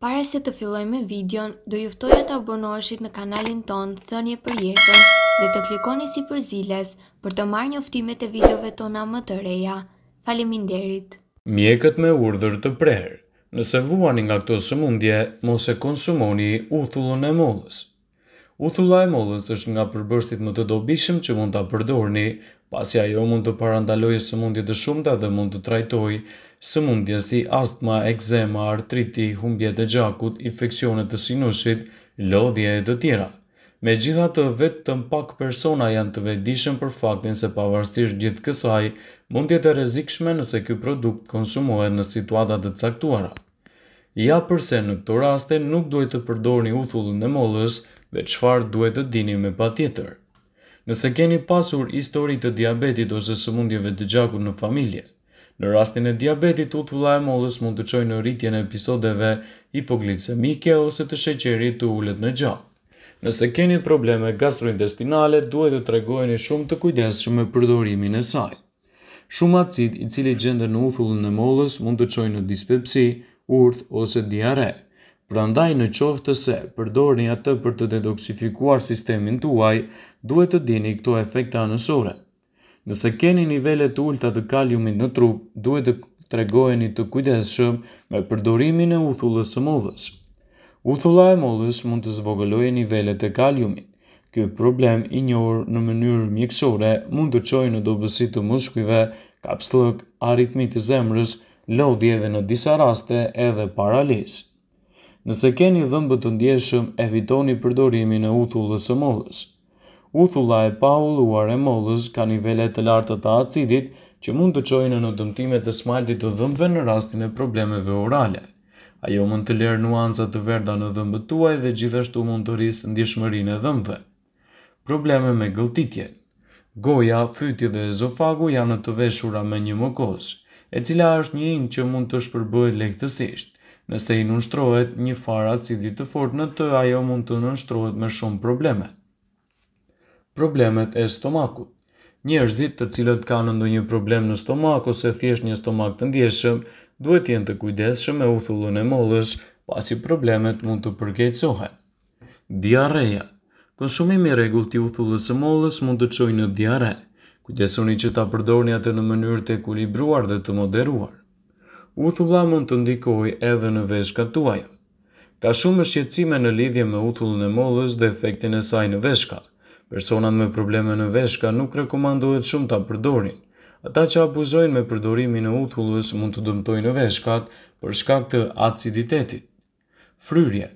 Pare se të filloj me videon, do juftoj e të abonoshit në kanalin ton, thënje për jetën dhe të klikoni si për ziles për të marrë një uftimet e videove tona më të reja. Faleminderit! Mjekët me urdhër të prerë, nëse vuani nga këto sëmundje, mos e konsumoni uthullën e mollës. Uthulla e mollës është nga përbërstit më të dobishëm që mund të apërdorni, pasja jo mund të parandalojë sëmundje të shumëta dhe mund të trajtojë, sëmundje si astma, egzema, artriti, humbje e gjakut, infekcionet të sinusit, lodhje e të tjera. Me gjitha të vetë të mpak persona janë të vedishën për faktin se pavarstisht gjithë kësaj, mund tjetë e rezikshme nëse kjo produkt konsumohet në situatat të caktuara. Ja përse në këto raste nuk duhet të përdorni uthullën e mollës dhe qfar duhet të dini me pa tjetër. Nëse keni pasur histori të diabetit ose sëmundjeve të gjakut në familje, Në rastin e diabetit, utulla e mollës mund të qojë në rritjen e episodeve hipoglicemike ose të sheqerit të ullet në gjatë. Nëse keni probleme gastrointestinale, duhet të tregojni shumë të kujdesshëm me përdorimin e saj. Shumë acid i cili gjendet në uthullën e mollës mund të çojë në dispepsi, urth ose diare. Prandaj në qoftë të se përdorni atë për të detoksifikuar sistemin tuaj, duhet të dini këto efekta anësore. Nëse keni nivele të ulta të kaliumit në trup, duhet të tregojeni të kujdesshëm me përdorimin e uthullës së mollës. Uthulla e mollës mund të zvogëlojë nivelet e kaliumit. Ky problem i njohur në mënyrë mjekësore mund të çojë në dobësi të muskujve, kapsllok, aritmi të zemrës, lodhje dhe në disa raste edhe paralizë. Nëse keni dhëmbë të ndjeshëm, evitoni përdorimin e uthullës së mollës. Uthulla e pa uluar e mollës ka nivele të lartë të acidit që mund të qojnë në dëmtime të smaltit të dhëmve në rastin e problemeve orale. Ajo mund të lerë nuancat të verda në dhëmbëtuaj tuaj dhe gjithashtu mund të rrisë ndishmërin e dhëmve. Probleme me gëltitje Goja, fyti dhe ezofagu janë të veshura me një mëkos, e cila është një inë që mund të shpërbëjt lehtësisht. Nëse i nështrohet një farë acidit të fort në të, ajo mund të nështrohet me shumë problemet problemet e stomakut. Njerëzit të cilët kanë ndonjë problem në stomak ose thjesht një stomak të ndjeshëm, duhet jenë të kujdeshëm me uthullën e mollësh, pasi problemet mund të përkeqësohen. Diarreja. Konsumimi i rregullt i uthullës së mollës mund të çojë në diarre. Kujdesuni që ta përdorni atë në mënyrë të ekuilibruar dhe të moderuar. Uthulla mund të ndikojë edhe në veshkat tuaja. Ka shumë shqetësime në lidhje me uthullën e mollës dhe efektin e saj në veshka. Personat me probleme në veshka nuk rekomandohet shumë ta përdorin. Ata që abuzojnë me përdorimin e uthullës mund të dëmtojnë në veshkat për shkak të aciditetit. Fryrje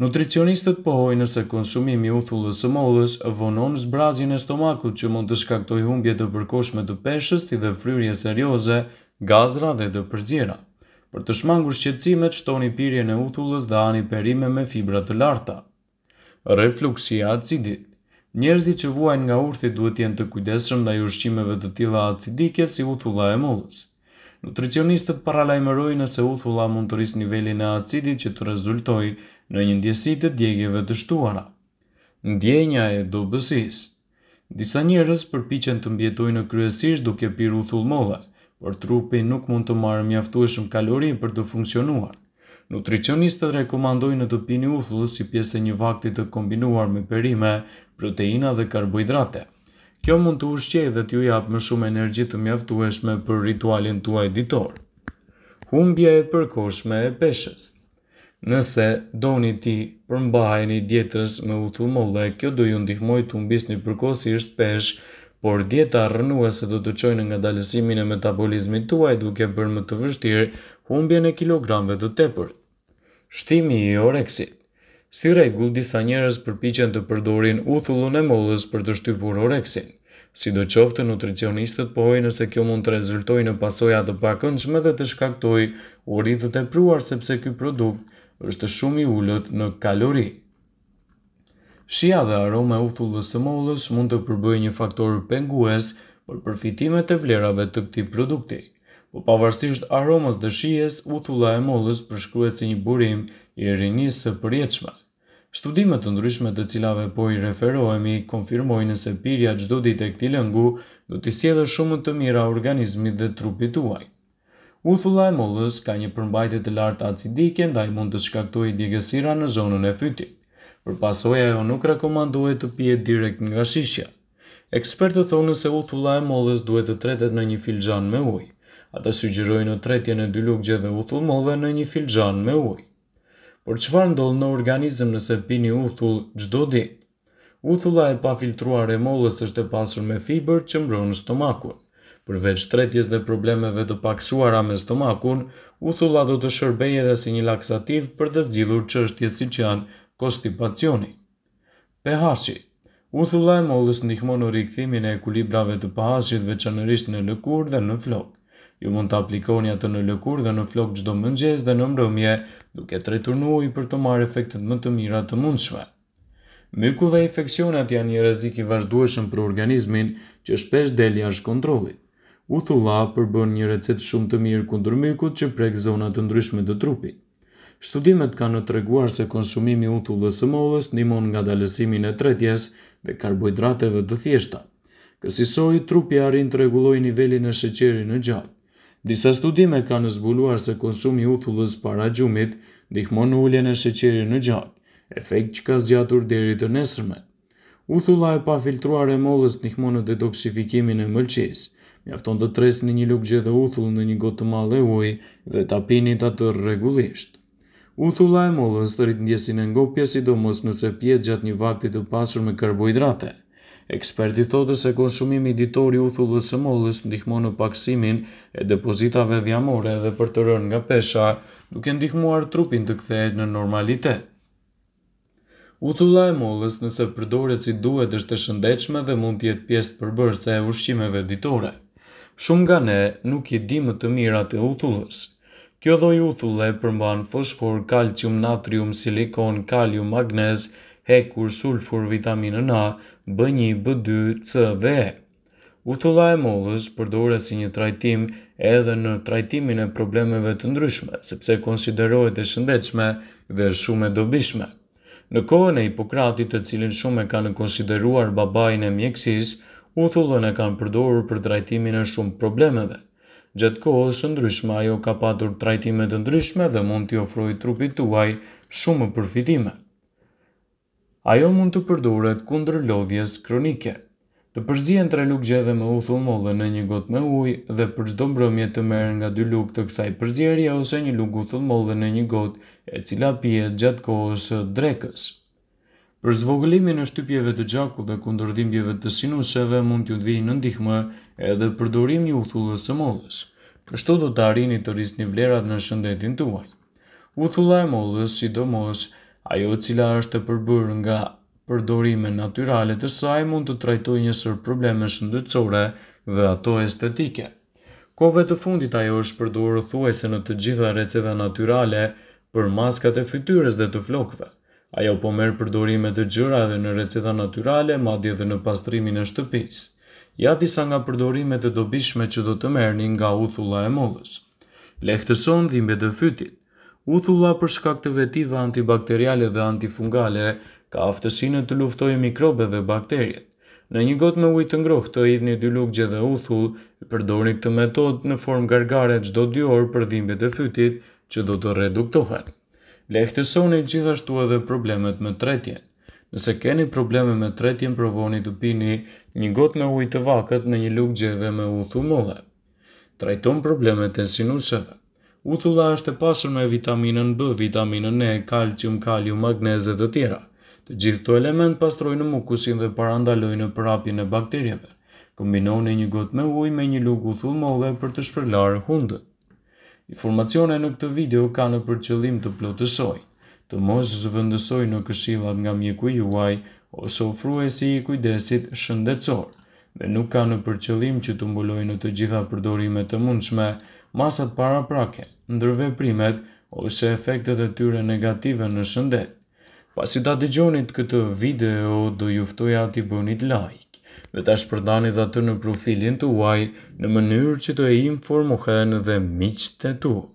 Nutricionistët pohojnë nëse konsumimi uthullës së mollës vonon zbrazjen e stomakut që mund të shkaktoj humbje të përkoshme të peshës si dhe fryrje serioze, gazra dhe të përzjera. Për të shmangur shqecimet, shtoni pirje në uthullës dhe ani perime me fibra të larta refluksi i acidit. Njerëzit që vuajnë nga urthi duhet të jenë të kujdesshëm ndaj ushqimeve të tilla acidike si uthulla e mollës. Nutricionistët paralajmërojnë se uthulla mund të rrisë nivelin e acidit që të rezultojë në një ndjesi të djegjeve të shtuara. Ndjenja e dobësisë Disa njerëz përpiqen të mbjetojnë në kryesisht duke pirë uthull molle, por trupi nuk mund të marrë mjaftueshëm kalori për të funksionuar. Nutricionistët rekomandojnë të pini uthull si pjesë e një vakti të kombinuar me perime, proteina dhe karbohidrate. Kjo mund të ushqej dhe t'ju japë më shumë energji të mjaftueshme për ritualin tuaj ditor. Humbje e përkoshme e peshës Nëse doni ti një dietës me uthull molle, kjo do ju ndihmoj të humbisni përkohësisht peshë, por dieta se do të qojnë nga ngadalësimin e metabolizmit tuaj duke bërë më të vështirë humbjen e kilogramëve të tepërt shtimi i oreksit. Si regull, disa njerës përpichen të përdorin uthullun e mollës për të shtypur oreksin. Si do qoftë, nutricionistët pohojnë nëse kjo mund të rezultoj në pasoja të pakëndshme dhe të shkaktoj uritët e pruar sepse kjo produkt është shumë i ullët në kalori. Shia dhe aroma e uthullës së mollës mund të përbëjë një faktor pengues për përfitimet e vlerave të këtij produkti po pavarësisht aromës dëshies, uthulla e mollës përshkruhet si një burim i rinisë së përjetshme. Studime të ndryshme të cilave po i referohemi konfirmojnë se pirja çdo ditë e këtij lëngu do të sjellë shumë të mira organizmit dhe trupit tuaj. Uthulla e mollës ka një përmbajtje të lartë acidike ndaj mund të shkaktojë djegësira në zonën e fytit. Për pasojë ajo nuk rekomandohet të pihet direkt nga shishja. Ekspertët thonë se uthulla e mollës duhet të tretet në një filxhan me ujë. Ata sugjerojnë në tretje në dy lukgje dhe utull më dhe në një filxan me uj. Por qëfar ndollë në organizm nëse pini uthull gjdo di? Uthulla e pa filtruar e mollës është e pasur me fiber që mbronë në stomakun. Përveç tretjes dhe problemeve të paksuara me stomakun, uthulla do të shërbej edhe si një laksativ për të zgjidhur që është jetë si që janë kostipacioni. Pehashi Uthulla e mollës ndihmonë në rikëthimin e ekuilibrave të pahashit veçanërisht në lëkurë dhe në flokë. Ju mund të aplikoni atë në lëkur dhe në flok gjdo mëngjes dhe në mbrëmje, duke të returnuoj për të marrë efektet më të mira të mundshme. Myku dhe infekcionat janë një rezik i vazhdueshëm për organizmin që shpesh del jashtë kontrollit. Uthulla përbën një recetë shumë të mirë kundër mykut që prek zonat të ndryshme të trupit. Shtudimet kanë në treguar se konsumimi uthullës së mollës ndihmon nga dalesimin e tretjes dhe karbohidrateve të thjeshta. Kësisoj, trupi arrin të reguloj nivelin e sheqeri në gjatë. Disa studime kanë zbuluar se konsumi uthullës para gjumit ndihmon ulljen e sheqerit në gjak, efekt që ka zgjatur deri të nesërme. Uthulla e pafiltruar e mollës ndihmon në detoksifikimin e mëlçisë. Mjafton të tresni një, një lugje dhe uthull në një gotë madhe e ujë dhe ta apinit ta të rregullisht. Uthulla e mollës të rit ndjesin e ngopjes sidomos nëse pjetë gjatë një vakti të pasur me karbohidrate. Eksperti thotë se konsumimi ditor i uthullës së mollës ndihmon në paksimin e depozitave dhjamore dhe për të rënë nga pesha, duke ndihmuar trupin të kthehet në normalitet. Uthulla e mollës nëse përdoret si duhet është e shëndetshme dhe mund të jetë pjesë përbërëse e ushqimeve ditore. Shumë nga ne nuk i dimë më të mirat e uthullës. Kjo lloj uthulle përmban fosfor, kalcium, natrium, silikon, kalium, magnez, hekur, sulfur, vitaminën A, B1, B2, C dhe E. Utulla e mollës përdore si një trajtim edhe në trajtimin e problemeve të ndryshme, sepse konsiderohet e shëndechme dhe shumë e dobishme. Në kohën e Hipokratit të cilin shumë e kanë konsideruar babajnë e mjekësis, utullën e kanë përdorur për trajtimin e shumë problemeve. Gjatë kohës ndryshme ajo ka patur trajtime të ndryshme dhe mund t'i ofrojë trupit tuaj shumë përfitimet ajo mund të përdoret kundër lodhjes kronike. Të përzien tre lugje dhe me uthullmollë në një gotë me ujë dhe për çdo mbrëmje të merren nga dy lugë të kësaj përzierje ose një lugë uthullmollë në një gotë, e cila pihet gjatë kohës drekës. Për zvogëlimin e shtypjeve të gjaku dhe kundër dhimbjeve të sinuseve mund t'ju vijë në ndihmë edhe përdorimi i uthullës së mollës. Kështu do të arrini të rrisni vlerat në shëndetin tuaj. Uthulla e mollës, sidomos, Ajo cila është e përbërë nga përdorime naturale të saj mund të trajtoj njësër probleme shëndetësore dhe ato estetike. Kove të fundit ajo është përdorë thuese në të gjitha receve naturale për maskat e fytyres dhe të flokve. Ajo po merë përdorime të gjyra dhe në receta naturale ma dje dhe në pastrimin e shtëpis. Ja disa nga përdorime të dobishme që do të merë një nga uthulla e modhës. Lehtëson dhimbe të fytit. Uthulla për shkak të vetiva antibakteriale dhe antifungale ka aftësinë të luftoj mikrobe dhe bakterjet. Në një gotë me ujë të ngrohtë, të hidhni dy lugje dhe uthull, përdorni këtë metodë në formë gargare çdo 2 orë për dhimbjet e fytit që do të reduktohen. Lehtësoni gjithashtu edhe problemet me tretjen. Nëse keni probleme me tretjen, provoni të pini një gotë me ujë të vakët në një lugje dhe me uthull mëllë. Trajton problemet e sinusëve. Uthulla është e pasur me vitaminën B, vitaminën E, kalcium, kalium, magneze dhe tjera. Të gjithë të element pastrojnë mukusin dhe parandalojnë përapjën e bakterjeve. Kombinoni një gotë me ujë me një lugë uthull molle për të shpërlarë hundët. Informacione në këtë video ka në përqëllim të plotësoj. Të mos zëvëndësoj në këshillat nga mjeku juaj ose ofruesi i kujdesit shëndetësorë dhe nuk ka në përqëllim që të mbulojnë të gjitha përdorimet të mundshme masat para prake, ndërve primet ose efektet e tyre negative në shëndet. Pas i ta të gjonit këtë video, do juftoj ati bënit like dhe ta shpërdanit atë në profilin të uaj në mënyrë që të e informohen dhe miqët e tuaj.